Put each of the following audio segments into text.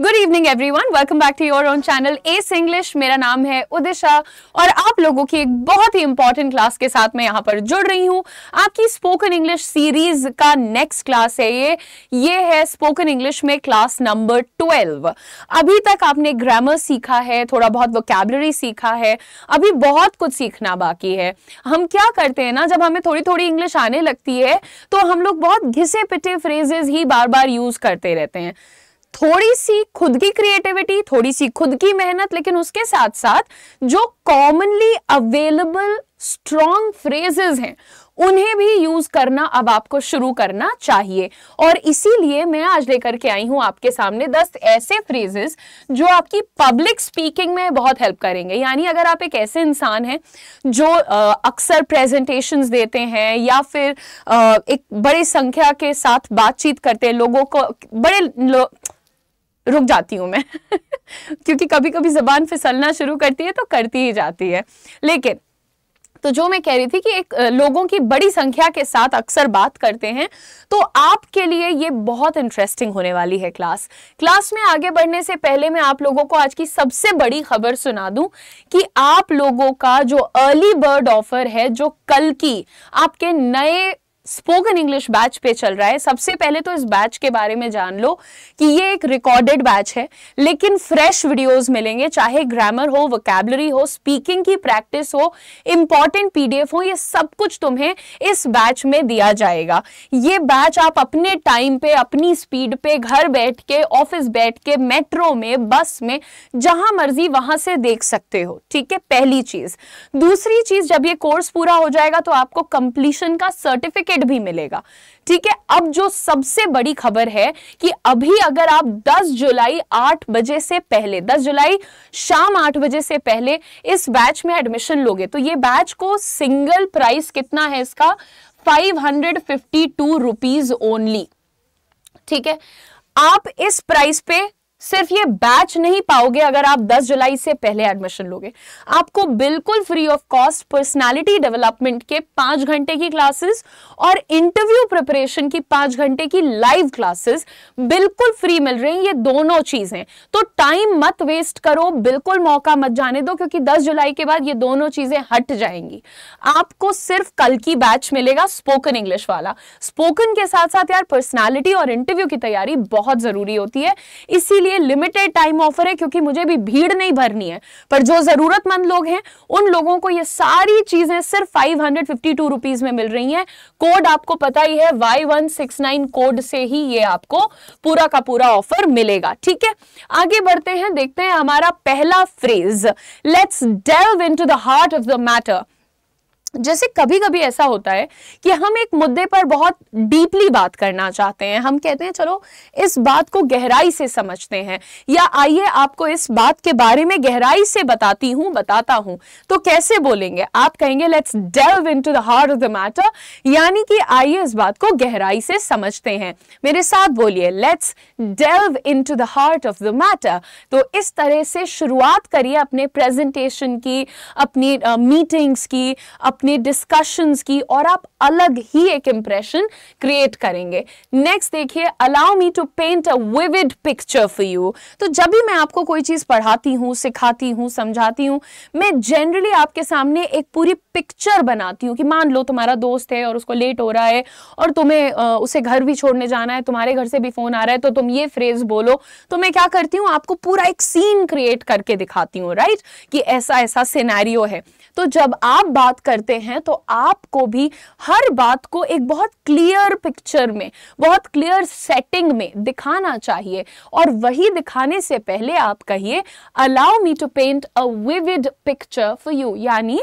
Good evening everyone welcome back to your own channel S English मेरा नाम है उदिशा और आप लोगों की एक बहुत ही इंपॉर्टेंट क्लास के साथ मैं यहाँ पर जुड़ रही हूँ आपकी स्पोकन इंग्लिश सीरीज का नेक्स्ट क्लास है ये ये है स्पोकन इंग्लिश में क्लास नंबर ट्वेल्व अभी तक आपने ग्रामर सीखा है थोड़ा बहुत वोकेबलरी सीखा है अभी बहुत कुछ सीखना बाकी है हम क्या करते हैं ना जब हमें थोड़ी थोड़ी इंग्लिश आने लगती है तो हम लोग बहुत घिसे पिटे फ्रेजेज ही बार बार यूज करते रहते हैं थोड़ी सी खुद की क्रिएटिविटी थोड़ी सी खुद की मेहनत लेकिन उसके साथ साथ जो कॉमनली अवेलेबल स्ट्रॉन्ग फ्रेजेस हैं उन्हें भी यूज करना अब आपको शुरू करना चाहिए और इसीलिए मैं आज लेकर के आई हूं आपके सामने दस ऐसे फ्रेजेस जो आपकी पब्लिक स्पीकिंग में बहुत हेल्प करेंगे यानी अगर आप एक ऐसे इंसान हैं जो अक्सर प्रेजेंटेशंस देते हैं या फिर आ, एक बड़ी संख्या के साथ बातचीत करते हैं लोगों को बड़े लो, रुक जाती हूँ मैं क्योंकि कभी कभी जबान फिसलना शुरू करती है तो करती ही जाती है लेकिन तो जो मैं कह रही थी कि एक लोगों की बड़ी संख्या के साथ अक्सर बात करते हैं तो आपके लिए ये बहुत इंटरेस्टिंग होने वाली है क्लास क्लास में आगे बढ़ने से पहले मैं आप लोगों को आज की सबसे बड़ी खबर सुना दूं कि आप लोगों का जो अर्ली बर्ड ऑफर है जो कल की आपके नए स्पोकन इंग्लिश बैच पे चल रहा है सबसे पहले तो इस बैच के बारे में जान लो कि ये एक रिकॉर्डेड बैच है लेकिन फ्रेश वीडियोस मिलेंगे चाहे ग्रामर हो वोकेबलरी हो स्पीकिंग की प्रैक्टिस हो इंपॉर्टेंट पीडीएफ हो ये सब कुछ तुम्हें इस बैच में दिया जाएगा ये बैच आप अपने टाइम पे अपनी स्पीड पे घर बैठ के ऑफिस बैठ के मेट्रो में बस में जहां मर्जी वहां से देख सकते हो ठीक है पहली चीज दूसरी चीज जब ये कोर्स पूरा हो जाएगा तो आपको कंप्लीशन का सर्टिफिकेट बेड भी मिलेगा ठीक है अब जो सबसे बड़ी खबर है कि अभी अगर आप 10 जुलाई 8 बजे से पहले 10 जुलाई शाम 8 बजे से पहले इस बैच में एडमिशन लोगे तो ये बैच को सिंगल प्राइस कितना है इसका five hundred fifty two rupees only ठीक है आप इस प्राइस पे सिर्फ ये बैच नहीं पाओगे अगर आप 10 जुलाई से पहले एडमिशन लोगे आपको बिल्कुल free of cost personality development के पांच घंटे की क्लासेस और इंटरव्यू प्रिपरेशन की पांच घंटे की लाइव क्लासेस बिल्कुल फ्री मिल रही हैं ये दोनों चीजें तो टाइम मत वेस्ट करो बिल्कुल मौका मत जाने दो क्योंकि दस जुलाई के बाद ये दोनों चीजें हट जाएंगी आपको सिर्फ कल की बैच मिलेगा स्पोकन इंग्लिश वाला स्पोकन के साथ साथ यार पर्सनैलिटी और इंटरव्यू की तैयारी बहुत जरूरी होती है इसीलिए लिए लिमिटेड टाइम ऑफर है क्योंकि मुझे भी भीड़ नहीं भरनी है पर जो जरूरतमंद लोग हैं उन लोगों को ये सारी चीजें सिर्फ फाइव हंड्रेड में मिल रही है कोड आपको पता ही है वाई कोड से ही ये आपको पूरा का पूरा ऑफर मिलेगा ठीक है आगे बढ़ते हैं देखते हैं हमारा पहला phrase let's delve into the heart of the matter जैसे कभी कभी ऐसा होता है कि हम एक मुद्दे पर बहुत डीपली बात करना चाहते हैं हम कहते हैं चलो इस बात को गहराई से समझते हैं या आइए आपको इस बात के बारे में गहराई से बताती हूँ बताता हूं तो कैसे बोलेंगे आप कहेंगे let's delve into the heart of the matter यानी कि आइए इस बात को गहराई से समझते हैं मेरे साथ बोलिए let's delve into the heart of the matter तो इस तरह से शुरुआत करिए अपने प्रेजेंटेशन की अपनी मीटिंग्स uh, की अपने डिस्कशंस की और आप अलग ही एक इंप्रेशन क्रिएट करेंगे नेक्स्ट देखिए allow me to paint a vivid picture for you तो जब भी मैं आपको कोई चीज़ पढ़ाती हूँ सिखाती हूँ समझाती हूँ मैं जनरली आपके सामने एक पूरी पिक्चर बनाती हूँ कि मान लो तुम्हारा दोस्त है और उसको लेट हो रहा है और तुम्हें उसे घर भी छोड़ने जाना है तुम्हारे घर से भी फ़ोन आ रहा है तो तुम ये फ्रेज़ बोलो तो मैं क्या करती हूँ आपको पूरा एक सीन क्रिएट करके दिखाती हूँ राइट कि ऐसा ऐसा सिनेरियो है तो जब आप बात करते सुनते हैं तो आपको भी हर बात को एक बहुत क्लियर पिक्चर में बहुत क्लियर सेटिंग में दिखाना चाहिए और वही दिखाने से पहले आप कहिए allow me to paint a vivid picture for you यानी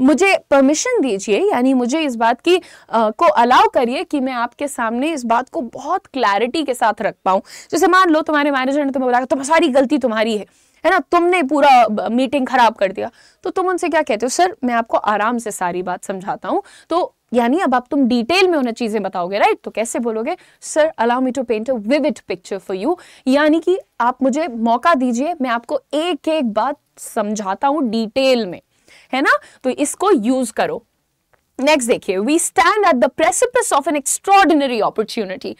मुझे परमिशन दीजिए यानी मुझे इस बात की आ, को अलाउ करिए कि मैं आपके सामने इस बात को बहुत क्लैरिटी के साथ रख पाऊं जैसे मान लो तुम्हारे मैनेजर ने तुम्हें बोला तुम्हारी गलती तुम्हारी है है ना तुमने पूरा मीटिंग खराब कर दिया तो तुम उनसे क्या कहते हो सर मैं आपको आराम से सारी बात समझाता हूँ तो यानी अब आप तुम डिटेल में उन्हें चीजें बताओगे राइट तो कैसे बोलोगे sir allow me to paint a vivid picture for you यानी कि आप मुझे मौका दीजिए मैं आपको एक एक बात समझाता हूँ डिटेल में है ना तो इसको यूज करो नेक्स्ट देखिए we stand at the precipice of an extraordinary opportunity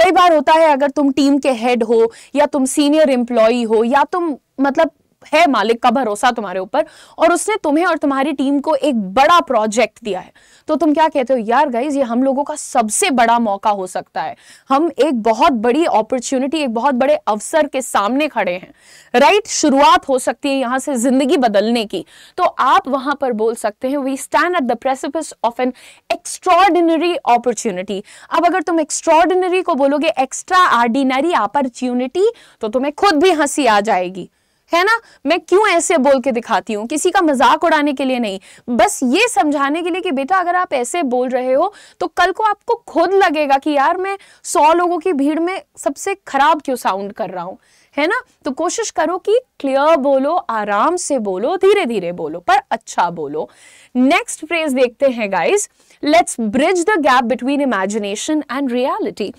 कई बार होता है अगर तुम टीम के हेड हो या तुम सीनियर एम्प्लॉई हो या तुम मतलब है मालिक का भरोसा तुम्हारे ऊपर और उसने तुम्हें और तुम्हारी टीम को एक बड़ा प्रोजेक्ट दिया है तो तुम क्या कहते हो यार गाइज ये हम लोगों का सबसे बड़ा मौका हो सकता है हम एक बहुत बड़ी अपॉर्चुनिटी एक बहुत बड़े अवसर के सामने खड़े हैं राइट शुरुआत हो सकती है यहां से जिंदगी बदलने की तो आप वहां पर बोल सकते हैं we stand at the precipice of an extraordinary opportunity अब अगर तुम एक्स्ट्रॉर्डिनरी को बोलोगे एक्स्ट्रा ऑर्डिनरी अपॉर्चुनिटी तो तुम्हें खुद भी हंसी आ जाएगी है ना मैं क्यों ऐसे बोल के दिखाती हूँ किसी का मजाक उड़ाने के लिए नहीं बस ये समझाने के लिए कि बेटा अगर आप ऐसे बोल रहे हो तो कल को आपको खुद लगेगा कि यार मैं सौ लोगों की भीड़ में सबसे खराब क्यों साउंड कर रहा हूँ है ना तो कोशिश करो कि क्लियर बोलो आराम से बोलो धीरे धीरे बोलो पर अच्छा बोलो नेक्स्ट फ्रेज देखते हैं guys let's bridge the gap between imagination and reality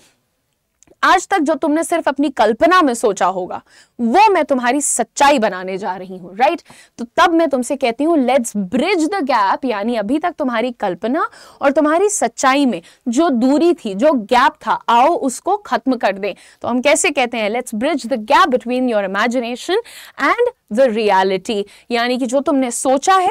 आज तक जो तुमने सिर्फ अपनी कल्पना में सोचा होगा वो मैं तुम्हारी सच्चाई बनाने जा रही हूँ राइट तो तब मैं तुमसे कहती हूँ लेट्स ब्रिज द गैप यानी अभी तक तुम्हारी कल्पना और तुम्हारी सच्चाई में जो दूरी थी जो गैप था आओ उसको खत्म कर दें तो हम कैसे कहते हैं let's bridge the gap between your imagination and the reality यानी कि जो तुमने सोचा है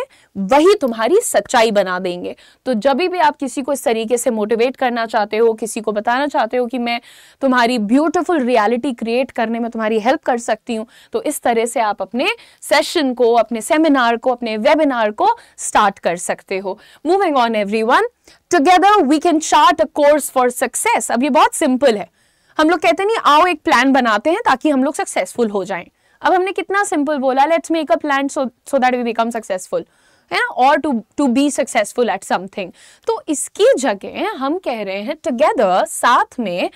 वही तुम्हारी सच्चाई बना देंगे तो जब भी आप किसी को इस तरीके से मोटिवेट करना चाहते हो किसी को बताना चाहते हो कि मैं तुम्हारी ब्यूटिफुल रियालिटी क्रिएट करने में तुम्हारी हेल्प कर सकती हूँ तो इस तरह से आप अपने सेशन को अपने सेमिनार को अपने वेबिनार को स्टार्ट कर सकते हो moving on everyone together we can chart a course for success अब ये बहुत सिंपल है हम लोग कहते नहीं आओ एक प्लान बनाते हैं ताकि हम लोग सक्सेसफुल हो जाएं अब हमने कितना सिंपल बोला let's make a plan so that we become successful है ना और to to be successful at something तो इसकी जगह हम कह रहे हैं टुगेदर साथ में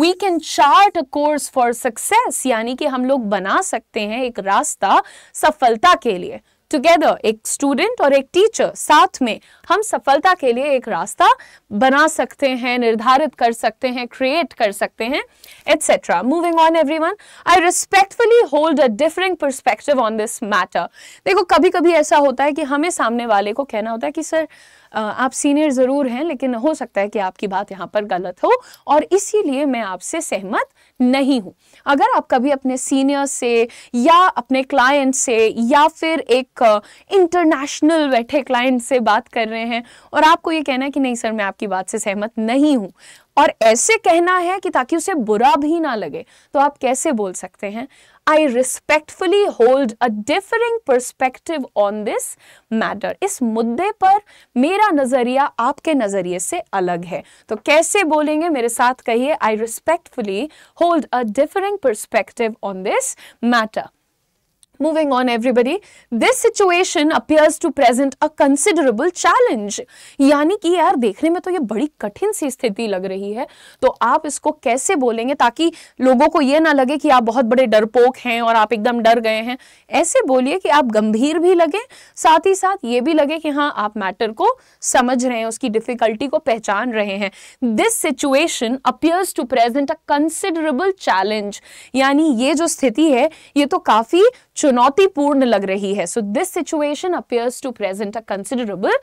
we can chart a course for success यानी कि हम लोग बना सकते हैं एक रास्ता सफलता के लिए टुगेदर एक स्टूडेंट और एक टीचर साथ में हम सफलता के लिए एक रास्ता बना सकते हैं निर्धारित कर सकते हैं क्रिएट कर सकते हैं etcetera moving on everyone I respectfully hold a different perspective on this matter देखो कभी कभी ऐसा होता है कि हमें सामने वाले को कहना होता है कि सर आप सीनियर ज़रूर हैं लेकिन हो सकता है कि आपकी बात यहाँ पर गलत हो और इसीलिए मैं आपसे सहमत नहीं हूँ अगर आप कभी अपने सीनियर से या अपने क्लाइंट से या फिर एक इंटरनेशनल बैठे क्लाइंट से बात कर रहे हैं और आपको ये कहना है कि नहीं सर मैं आपकी बात से सहमत नहीं हूं और ऐसे कहना है कि ताकि उसे बुरा भी ना लगे तो आप कैसे बोल सकते हैं I respectfully hold a differing perspective on this matter इस मुद्दे पर मेरा नज़रिया आपके नज़रिए से अलग है तो कैसे बोलेंगे मेरे साथ कहिए I respectfully hold a differing perspective on this matter Moving on, everybody, this situation appears to present a considerable challenge. यानी कि यार देखने में तो ये बड़ी कठिन सी स्थिति लग रही है तो आप इसको कैसे बोलेंगे ताकि लोगों को ये ना लगे कि आप बहुत बड़े डरपोक हैं और आप एकदम डर गए हैं ऐसे बोलिए कि आप गंभीर भी लगे साथ ही साथ ये भी लगे कि हाँ आप मैटर को समझ रहे हैं उसकी डिफिकल्टी को पहचान रहे हैं this situation appears to present a considerable challenge यानी ये जो स्थिति है ये तो काफी चुनौतीपूर्ण लग रही है so this situation appears to present a considerable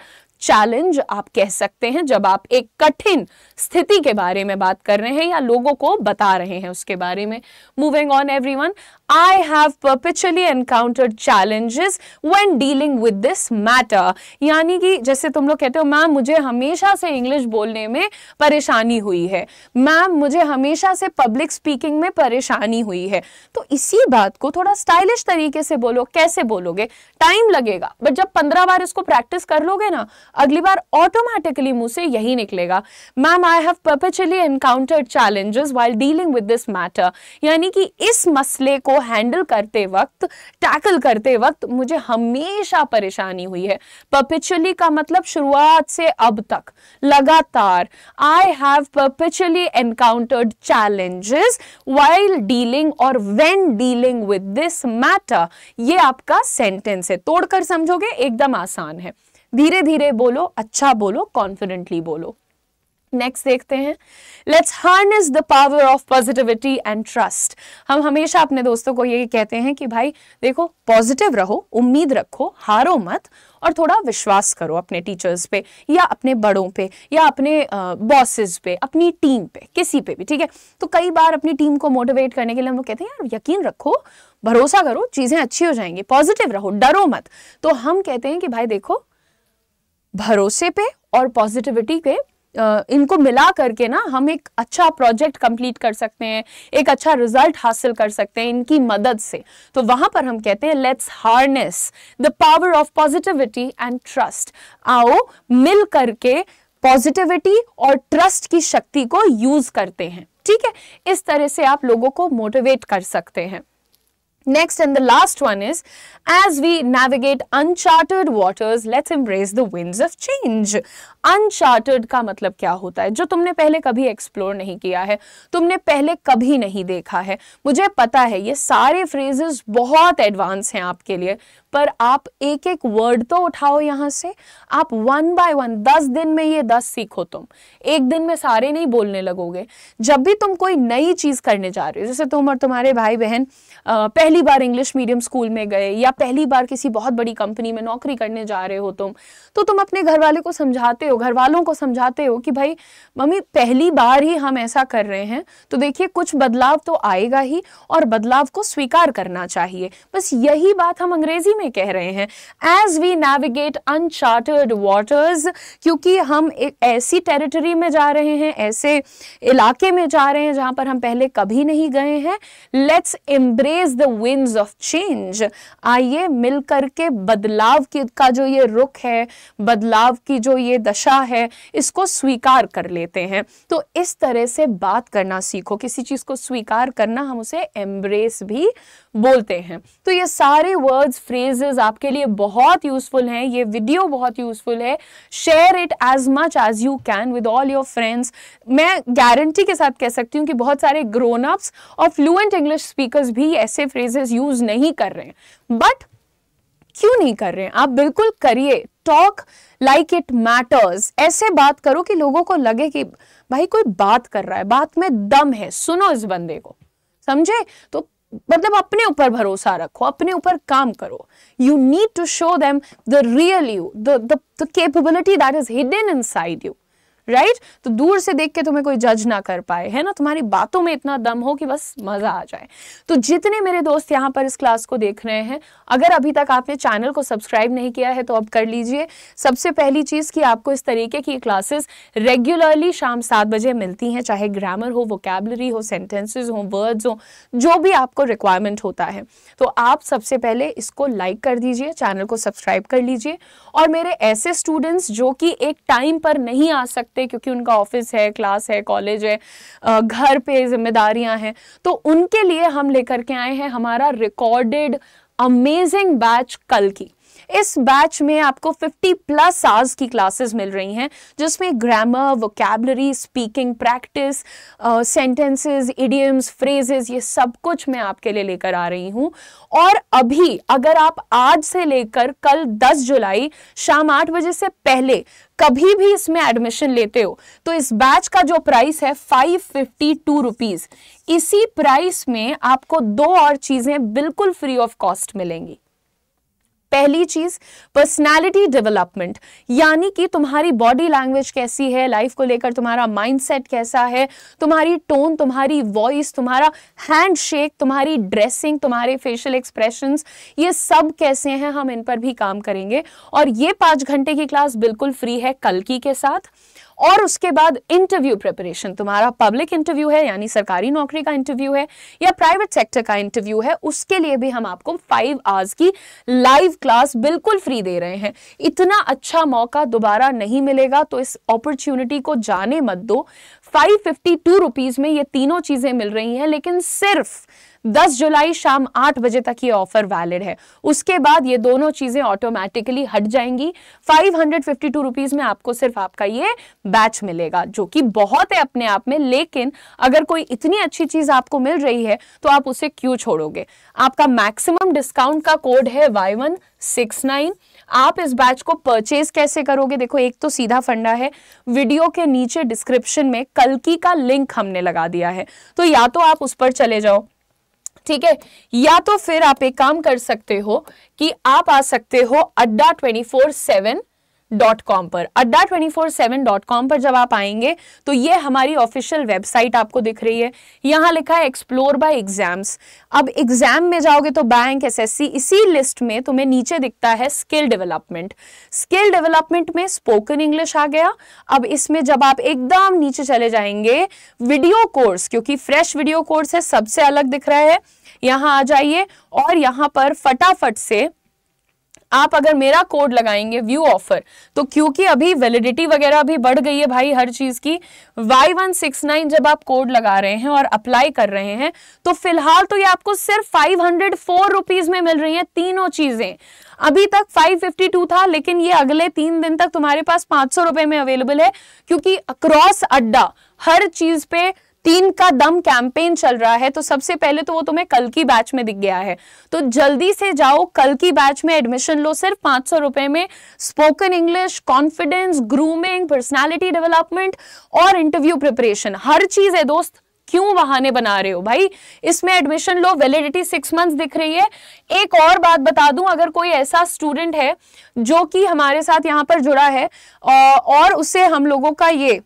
challenge आप कह सकते हैं जब आप एक कठिन स्थिति के बारे में बात कर रहे हैं या लोगों को बता रहे हैं उसके बारे में moving on everyone I have perpetually encountered challenges when dealing with this matter यानी कि जैसे तुम लोग कहते हो मैम मुझे हमेशा से इंग्लिश बोलने में परेशानी हुई है मैम मुझे हमेशा से पब्लिक स्पीकिंग में परेशानी हुई है तो इसी बात को थोड़ा स्टाइलिश तरीके से बोलो कैसे बोलोगे टाइम लगेगा बट जब पंद्रह बार इसको प्रैक्टिस कर लोगे ना अगली बार ऑटोमेटिकली मुंह से यही निकलेगा ma'am I have perpetually encountered challenges while dealing with this matter यानी कि इस मसले को हैंडल करते वक्त टैकल करते वक्त मुझे हमेशा परेशानी हुई है परपेचुअली का मतलब शुरुआत से अब तक लगातार I have perpetually encountered challenges while dealing और when dealing with this matter ये आपका सेंटेंस है तोड़कर समझोगे एकदम आसान है धीरे धीरे बोलो अच्छा बोलो कॉन्फिडेंटली बोलो नेक्स्ट देखते हैं let's harness the power of positivity and trust हम हमेशा अपने दोस्तों को ये कहते हैं कि भाई देखो पॉजिटिव रहो उम्मीद रखो हारो मत और थोड़ा विश्वास करो अपने टीचर्स पे या अपने बड़ों पे या अपने बॉसेस पे अपनी टीम पे किसी पे भी ठीक है तो कई बार अपनी टीम को मोटिवेट करने के लिए हम लोग कहते हैं यार यकीन रखो भरोसा करो चीज़ें अच्छी हो जाएंगी पॉजिटिव रहो डरो मत तो हम कहते हैं कि भाई देखो भरोसे पे और पॉजिटिविटी पे इनको मिला करके ना हम एक अच्छा प्रोजेक्ट कंप्लीट कर सकते हैं एक अच्छा रिजल्ट हासिल कर सकते हैं इनकी मदद से तो वहां पर हम कहते हैं let's harness the power of positivity and trust आओ मिल करके पॉजिटिविटी और ट्रस्ट की शक्ति को यूज करते हैं ठीक है इस तरह से आप लोगों को मोटिवेट कर सकते हैं Next and the last one is, as we navigate uncharted waters, let's embrace the winds of change. Uncharted का मतलब क्या होता है जो तुमने पहले कभी explore नहीं किया है तुमने पहले कभी नहीं देखा है मुझे पता है ये सारे phrases बहुत advanced हैं आपके लिए पर आप एक एक वर्ड तो उठाओ यहाँ से आप वन बाय वन दस दिन में ये दस सीखो तुम एक दिन में सारे नहीं बोलने लगोगे जब भी तुम कोई नई चीज़ करने जा रहे हो जैसे तुम और तुम्हारे भाई बहन पहली बार इंग्लिश मीडियम स्कूल में गए या पहली बार किसी बहुत बड़ी कंपनी में नौकरी करने जा रहे हो तुम तो तुम अपने घर वाले को समझाते हो घर वालों को समझाते हो कि भाई मम्मी पहली बार ही हम ऐसा कर रहे हैं तो देखिए कुछ बदलाव तो आएगा ही और बदलाव को स्वीकार करना चाहिए बस यही बात हम अंग्रेजी में कह रहे हैं as we navigate uncharted waters क्योंकि हम एक ऐसी टेरिटरी में जा रहे हैं ऐसे इलाके में जा रहे हैं जहां पर हम पहले कभी नहीं गए हैं let's embrace the winds of change आइए मिल करके बदलाव की का जो ये रुख है बदलाव की जो ये दशा है इसको स्वीकार कर लेते हैं तो इस तरह से बात करना सीखो किसी चीज़ को स्वीकार करना हम उसे एम्ब्रेस भी बोलते हैं तो ये सारे वर्ड्स फ्रेज फ्रेजेस आपके लिए बहुत यूजफुल हैं ये वीडियो बहुत यूजफुल है share it as much as you can with all your friends मैं गारंटी के साथ कह सकती हूँ कि बहुत सारे ग्रोन अप्स और फ्लुएंट इंग्लिश स्पीकर्स भी ऐसे फ्रेजेस यूज नहीं कर रहे हैं बट क्यों नहीं कर रहे हैं आप बिल्कुल करिए टॉक लाइक इट मैटर्स ऐसे बात करो कि लोगों को लगे कि भाई कोई बात कर रहा है बात में दम है सुनो इस बंदे को समझे तो मतलब अपने ऊपर भरोसा रखो अपने ऊपर काम करो you need to show them the real you the capability that is hidden inside you right तो दूर से देख के तुम्हें कोई जज ना कर पाए है ना तुम्हारी बातों में इतना दम हो कि बस मजा आ जाए तो जितने मेरे दोस्त यहां पर इस क्लास को देख रहे हैं अगर अभी तक आपने चैनल को सब्सक्राइब नहीं किया है तो अब कर लीजिए सबसे पहली चीज़ कि आपको इस तरीके की क्लासेस रेगुलरली शाम सात बजे मिलती हैं चाहे ग्रामर हो वोकेबलरी हो सेंटेंसेज हो वर्ड्स हो जो भी आपको रिक्वायरमेंट होता है तो आप सबसे पहले इसको लाइक कर दीजिए चैनल को सब्सक्राइब कर लीजिए और मेरे ऐसे स्टूडेंट्स जो कि एक टाइम पर नहीं आ सकते सकते क्योंकि उनका ऑफिस है क्लास है कॉलेज है घर पे जिम्मेदारियां हैं तो उनके लिए हम लेकर के आए हैं हमारा रिकॉर्डेड अमेजिंग बैच कल की इस बैच में आपको 50 प्लस आवर्स की क्लासेस मिल रही हैं जिसमें grammar vocabulary speaking practice sentences idioms phrases ये सब कुछ मैं आपके लिए लेकर आ रही हूँ और अभी अगर आप आज से लेकर कल 10 जुलाई शाम आठ बजे से पहले कभी भी इसमें एडमिशन लेते हो तो इस बैच का जो प्राइस है फाइव फिफ्टी टू रुपीज इसी प्राइस में आपको दो और चीजें बिल्कुल फ्री ऑफ कॉस्ट मिलेंगी पहली चीज पर्सनालिटी डेवलपमेंट यानी कि तुम्हारी बॉडी लैंग्वेज कैसी है लाइफ को लेकर तुम्हारा माइंडसेट कैसा है तुम्हारी टोन तुम्हारी वॉइस तुम्हारा हैंडशेक तुम्हारी ड्रेसिंग तुम्हारे फेशियल एक्सप्रेशन ये सब कैसे हैं हम इन पर भी काम करेंगे और ये पाँच घंटे की क्लास बिल्कुल फ्री है कल की के साथ और उसके बाद इंटरव्यू प्रिपरेशन तुम्हारा पब्लिक इंटरव्यू है यानी सरकारी नौकरी का इंटरव्यू है या प्राइवेट सेक्टर का इंटरव्यू है उसके लिए भी हम आपको फाइव आवर्स की लाइव क्लास बिल्कुल फ्री दे रहे हैं इतना अच्छा मौका दोबारा नहीं मिलेगा तो इस अपॉर्चुनिटी को जाने मत दो फाइव फिफ्टी टू रुपीज में ये तीनों चीजें मिल रही हैं लेकिन सिर्फ 10 जुलाई शाम 8 बजे तक ये ऑफर वैलिड है उसके बाद ये दोनों चीजें ऑटोमेटिकली हट जाएंगी फाइव हंड्रेड में आपको सिर्फ आपका ये बैच मिलेगा जो कि बहुत है अपने आप में लेकिन अगर कोई इतनी अच्छी चीज आपको मिल रही है तो आप उसे क्यों छोड़ोगे आपका मैक्सिमम डिस्काउंट का कोड है वाई वन सिक्स नाइन आप इस बैच को परचेज कैसे करोगे देखो एक तो सीधा फंडा है वीडियो के नीचे डिस्क्रिप्शन में कलकी का लिंक हमने लगा दिया है तो या तो आप उस पर चले जाओ ठीक है या तो फिर आप एक काम कर सकते हो कि आप आ सकते हो Adda twenty four seven dot com पर Adda twenty four seven dot com पर जब आप आएंगे तो ये हमारी ऑफिशियल वेबसाइट आपको दिख रही है यहाँ लिखा है एक्सप्लोर बाय एग्जाम्स अब एग्जाम में जाओगे तो बैंक एस एस सी इसी लिस्ट में तुम्हें नीचे दिखता है स्किल डेवलपमेंट स्किल डेवलपमेंट में स्पोकन इंग्लिश आ गया अब इसमें जब आप एकदम नीचे चले जाएंगे वीडियो कोर्स क्योंकि फ्रेश वीडियो कोर्स है सबसे अलग दिख रहा है यहाँ आ जाइए और यहाँ पर फटाफट से आप अगर मेरा कोड लगाएंगे व्यू ऑफर तो क्योंकि अभी वैलिडिटी वगैरह भी बढ़ गई है भाई हर चीज की वाई वन सिक्स नाइन जब आप कोड लगा रहे हैं और अप्लाई कर रहे हैं तो फिलहाल तो ये आपको सिर्फ फाइव हंड्रेड फोर रुपीज में मिल रही है तीनों चीजें अभी तक 552 था लेकिन ये अगले तीन दिन तक तुम्हारे पास पांच सौ रुपए में अवेलेबल है क्योंकि अक्रॉस अड्डा हर चीज पे तीन का दम कैंपेन चल रहा है तो सबसे पहले तो वो तुम्हें कल की बैच में दिख गया है तो जल्दी से जाओ कल की बैच में एडमिशन लो सिर्फ पांच सौ रुपए में spoken English confidence grooming personality development और इंटरव्यू प्रिपरेशन हर चीज है दोस्त क्यों बहाने बना रहे हो भाई इसमें एडमिशन लो वैलिडिटी सिक्स मंथ्स दिख रही है एक और बात बता दूं अगर कोई ऐसा स्टूडेंट है जो कि हमारे साथ यहाँ पर जुड़ा है और उससे हम लोगों का ये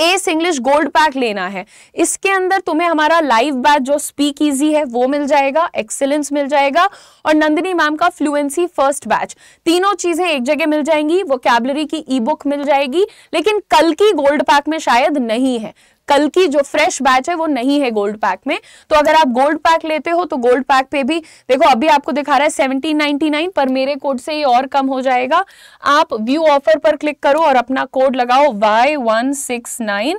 एस इंग्लिश गोल्ड पैक लेना है इसके अंदर तुम्हें हमारा लाइव बैच जो स्पीक इजी है वो मिल जाएगा एक्सेलेंस मिल जाएगा और नंदिनी मैम का फ्लुएंसी फर्स्ट बैच तीनों चीजें एक जगह मिल जाएंगी वो कैबलरी की ई बुक मिल जाएगी लेकिन कल की गोल्ड पैक में शायद नहीं है कल की जो फ्रेश बैच है वो नहीं है गोल्ड पैक में तो अगर आप गोल्ड पैक लेते हो तो गोल्ड पैक पे भी देखो अभी आपको दिखा रहा है सेवनटीन नाइनटी नाइन पर मेरे कोड से ये और कम हो जाएगा आप व्यू ऑफर पर क्लिक करो और अपना कोड लगाओ वाई वन सिक्स नाइन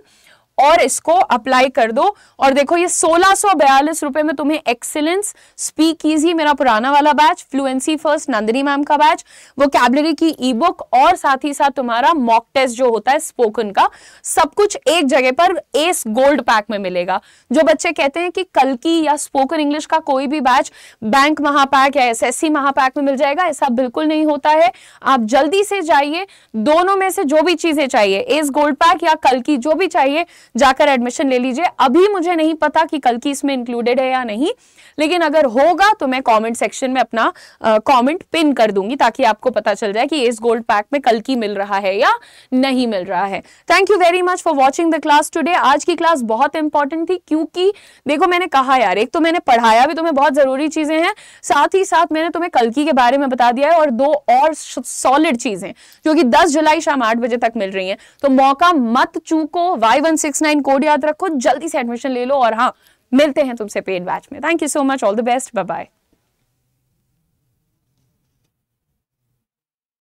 और इसको अप्लाई कर दो और देखो ये सोलह सौ बयालीस रुपए में तुम्हें एक्सीलेंस स्पीक ईजी मेरा पुराना वाला batch fluency first Nandini ma'am का बैच वो कैबलरी की ई बुक और साथ ही साथ तुम्हारा मॉक टेस्ट जो होता है स्पोकन का सब कुछ एक जगह पर एस गोल्ड पैक में मिलेगा जो बच्चे कहते हैं कि कल की या स्पोकन इंग्लिश का कोई भी बैच बैंक महापैक या एस महापैक में मिल जाएगा ऐसा बिल्कुल नहीं होता है आप जल्दी से जाइए दोनों में से जो भी चीजें चाहिए एस गोल्ड पैक या कल की जो भी चाहिए जाकर एडमिशन ले लीजिए अभी मुझे नहीं पता कि कल की इसमें इंक्लूडेड है या नहीं लेकिन अगर होगा तो मैं कमेंट सेक्शन में अपना कमेंट पिन कर दूंगी ताकि आपको पता चल जाए कि इस गोल्ड पैक में कल की मिल रहा है या नहीं मिल रहा है thank you very much for watching the class today आज की क्लास बहुत इंपॉर्टेंट थी क्योंकि देखो मैंने कहा यार एक तो मैंने पढ़ाया भी तुम्हें बहुत जरूरी चीजें हैं साथ ही साथ मैंने तुम्हें कलकी के बारे में बता दिया है और दो और सॉलिड चीजें जो कि दस जुलाई शाम आठ बजे तक मिल रही है तो मौका मत चूको Y one six six nine code याद रखो जल्दी से एडमिशन ले लो और हाँ मिलते हैं तुमसे पेड बैच में thank you so much all the best bye bye